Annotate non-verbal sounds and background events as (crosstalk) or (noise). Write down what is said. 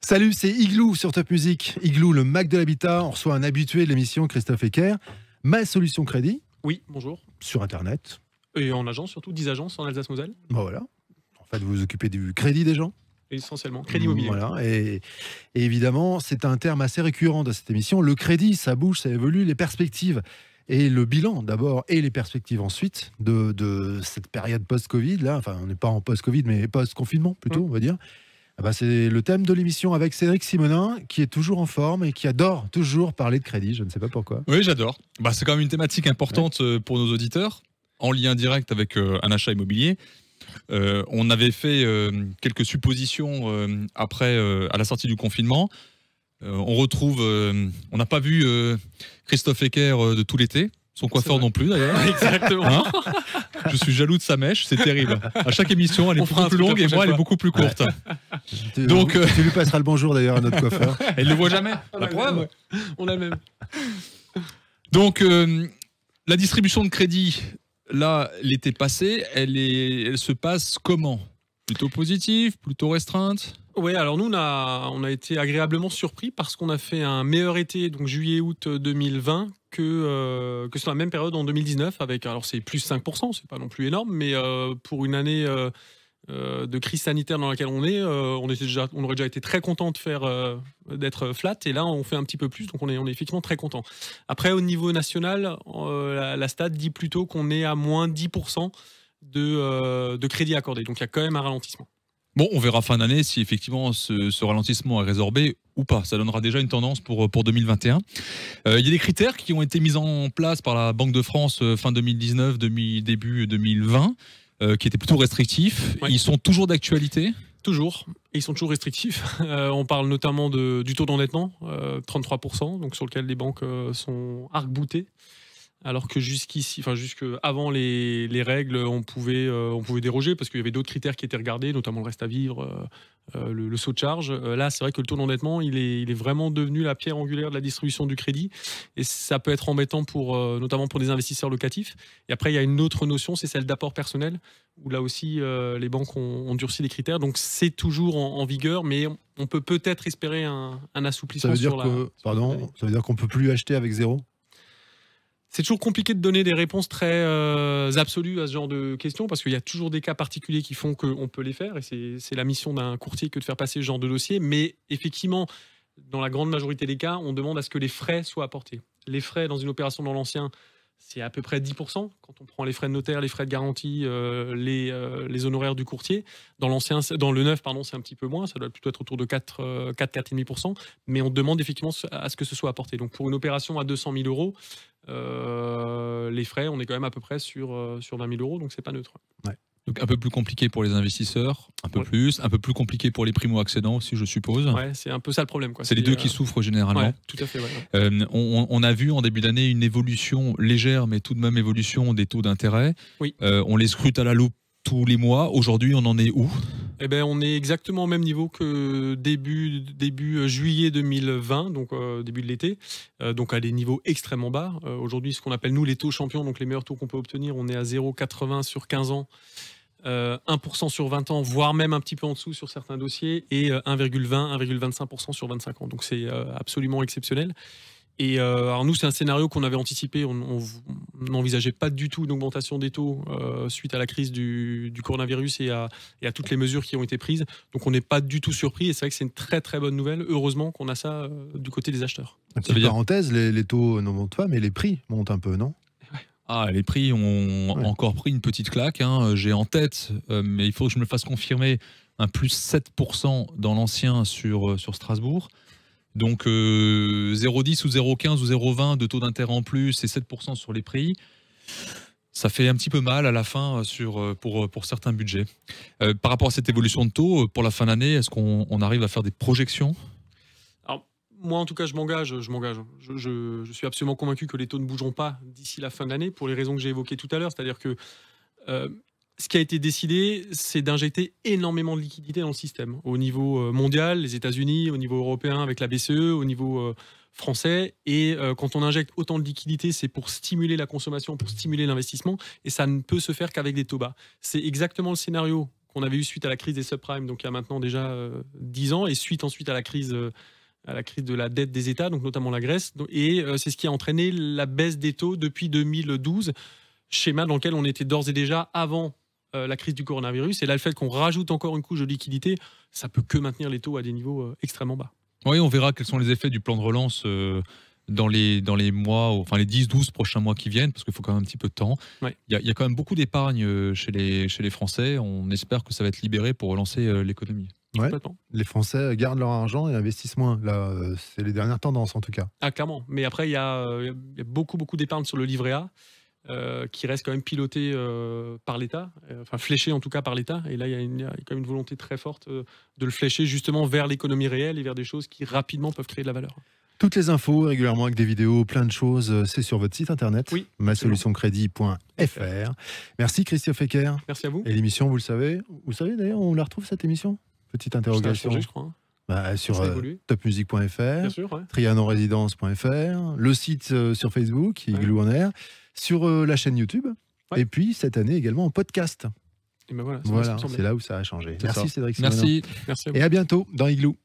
Salut, c'est Igloo sur Top Music. Igloo, le Mac de l'habitat. On reçoit un habitué de l'émission, Christophe Ecker. Ma solution crédit. Oui, bonjour. Sur Internet. Et en agence, surtout 10 agences en Alsace-Moselle. bon bah voilà. En fait, vous vous occupez du crédit des gens essentiellement. Crédit immobilier. Voilà, et, évidemment, c'est un terme assez récurrent dans cette émission. Le crédit, ça bouge, ça évolue, les perspectives et le bilan d'abord et les perspectives ensuite de, cette période post-Covid. Là, enfin, on n'est pas en post-Covid, mais post-confinement plutôt, mmh. on va dire. Ah bah, c'est le thème de l'émission avec Cédric Simonin, qui est toujours en forme et qui adore toujours parler de crédit. Je ne sais pas pourquoi. Oui, j'adore. Bah, c'est quand même une thématique importante euh, pour nos auditeurs, en lien direct avec euh, un achat immobilier. Euh, on avait fait quelques suppositions après, à la sortie du confinement. on retrouve, on n'a pas vu Christophe Ecker de tout l'été. Son coiffeur non plus d'ailleurs. (laughs) Exactement. Hein je suis jaloux de sa mèche, c'est terrible. À chaque émission, elle est plus longue et moi, elle est beaucoup plus courte. Donc, euh, lui passeras le bonjour d'ailleurs à notre coiffeur. (laughs) Elle le voit jamais. La preuve, on l'a même. Donc, euh, la distribution de crédit, là, l'été passé, elle, est, se passe comment Plutôt positive, plutôt restreinte oui, alors nous, on a, on a été agréablement surpris parce qu'on a fait un meilleur été, donc juillet-août 2020, que, euh, que sur la même période en 2019, avec, alors c'est plus 5%, c'est pas non plus énorme, mais pour une année euh, de crise sanitaire dans laquelle on est, euh, on, aurait déjà été très content de faire euh, d'être flat, et là on fait un petit peu plus, donc on est, effectivement très content. Après, au niveau national, la, stade dit plutôt qu'on est à moins 10% de, de crédit accordé, donc il y a quand même un ralentissement. Bon, on verra fin d'année si effectivement ce, ralentissement est résorbé ou pas. Ça donnera déjà une tendance pour, pour 2021. il y a des critères qui ont été mis en place par la Banque de France fin 2019, début 2020. Euh, qui étaient plutôt restrictifs. Ils sont toujours d'actualité Toujours. Ils sont toujours restrictifs. (laughs) Euh, on parle notamment du taux d'endettement, 33%, euh, donc sur lequel les banques sont arc-boutées alors que jusqu'ici, enfin jusque avant les, règles, on pouvait, euh, on pouvait déroger parce qu'il y avait d'autres critères qui étaient regardés, notamment le reste à vivre, euh, euh, le, saut de charge. là, c'est vrai que le taux d'endettement, il est, vraiment devenu la pierre angulaire de la distribution du crédit et ça peut être embêtant pour, notamment pour des investisseurs locatifs. Et après, il y a une autre notion, c'est celle d'apport personnel, où là aussi, les banques ont, durci les critères. Donc c'est toujours en, vigueur, mais on peut peut-être espérer un, assouplissement. Ça veut dire qu'on que, ça veut dire qu'on peut plus acheter avec zéro c'est toujours compliqué de donner des réponses très euh, absolues à ce genre de questions parce qu'il y a toujours des cas particuliers qui font qu'on peut les faire et c'est la mission d'un courtier que de faire passer ce genre de dossier. Mais effectivement, dans la grande majorité des cas, on demande à ce que les frais soient apportés. Les frais dans une opération dans l'ancien, c'est à peu près 10% quand on prend les frais de notaire, les frais de garantie, euh, euh, les, honoraires du courtier. Dans, l'ancien, dans le neuf, pardon, c'est un petit peu moins, ça doit plutôt être autour de 4, 4,5%, euh, mais on demande effectivement à ce que ce soit apporté. Donc pour une opération à 200 000 euros, les frais, on est quand même à peu près sur, sur 20 000 euros, donc c'est pas neutre un peu plus compliqué pour les investisseurs, un peu plus, un peu plus compliqué pour les primo-accédants aussi, je suppose. c'est un peu ça le problème. C'est les deux euh, qui souffrent généralement. Euh, on, a vu en début d'année une évolution légère, mais tout de même évolution des taux d'intérêt. Euh, on les scrute à la loupe tous les mois. Aujourd'hui, on en est où eh ben, on est exactement au même niveau que début, début juillet 2020, donc début de l'été, donc à des niveaux extrêmement bas. Aujourd'hui, ce qu'on appelle nous les taux champions, donc les meilleurs taux qu'on peut obtenir, on est à 0,80 sur 15 ans. 1% euh, sur 20 ans, voire même un petit peu en dessous sur certains dossiers, et 1,20, euh, 1,25% sur 25 ans. Donc c'est euh, absolument exceptionnel. Et alors nous, c'est un scénario qu'on avait anticipé. On n'envisageait pas du tout une augmentation des taux suite à la crise du, coronavirus et à, toutes les mesures qui ont été prises. Donc on n'est pas du tout surpris. Et c'est vrai que c'est une très très bonne nouvelle. Heureusement qu'on a ça du côté des acheteurs. Petite parenthèse, les, les taux montent pas, mais les prix montent un peu, non ah, les prix ont encore pris une petite claque. Hein, euh, j'ai en tête, euh, mais il faut que je me fasse confirmer, un plus 7% dans l'ancien sur, euh, sur Strasbourg. Donc 0,10 ou 0,15 ou 0,20 de taux d'intérêt en plus et 7% sur les prix. Ça fait un petit peu mal à la fin sur, pour, certains budgets. par rapport à cette évolution de taux, pour la fin d'année, est-ce qu'on arrive à faire des projections moi, en tout cas, je m'engage. Je m'engage. Je, suis absolument convaincu que les taux ne bougeront pas d'ici la fin de l'année pour les raisons que j'ai évoquées tout à l'heure. C'est-à-dire que euh, ce qui a été décidé, c'est d'injecter énormément de liquidités dans le système au niveau euh, mondial, les États-Unis, au niveau européen avec la BCE, au niveau euh, français. Et quand on injecte autant de liquidités, c'est pour stimuler la consommation, pour stimuler l'investissement. Et ça ne peut se faire qu'avec des taux bas. C'est exactement le scénario qu'on avait eu suite à la crise des subprimes, donc il y a maintenant déjà 10 ans, et suite ensuite à la crise à la crise de la dette des États, donc notamment la Grèce. Et euh, c'est ce qui a entraîné la baisse des taux depuis 2012, schéma dans lequel on était d'ores et déjà avant euh, la crise du coronavirus. Et là, le fait qu'on rajoute encore une couche de liquidité, ça peut que maintenir les taux à des niveaux euh, extrêmement bas. Oui, on verra quels sont les effets du plan de relance dans les, dans les mois, enfin les 10-12 prochains mois qui viennent, parce qu'il faut quand même un petit peu de temps. Il, y a, y a, quand même beaucoup d'épargne chez les, chez les Français. On espère que ça va être libéré pour relancer l'économie. Les Français gardent leur argent et investissent moins. Là, euh, c'est les dernières tendances en tout cas. Ah, clairement. Mais après, il y, a euh, beaucoup, beaucoup d'épargne sur le livret A. Euh, qui reste quand même piloté par l'État, enfin fléché en tout cas par l'État. Et là, il y, a quand même une volonté très forte de le flécher justement vers l'économie réelle et vers des choses qui rapidement peuvent créer de la valeur. Toutes les infos régulièrement avec des vidéos, plein de choses, c'est sur votre site internet, oui, masolutioncrédit.fr. Merci Christophe Ecker. Merci à vous. Et l'émission, vous le savez, vous savez d'ailleurs, on la retrouve cette émission Petite interrogation. je crois. Hein. Bah, sur euh, topmusic.fr, ouais. trianonresidence.fr, le site euh, sur Facebook, Igloo en Air, sur euh, la chaîne YouTube, et puis cette année également en podcast. Et ben voilà, c'est là où ça a changé. Merci Cédric. Merci. Et à bientôt dans Igloo.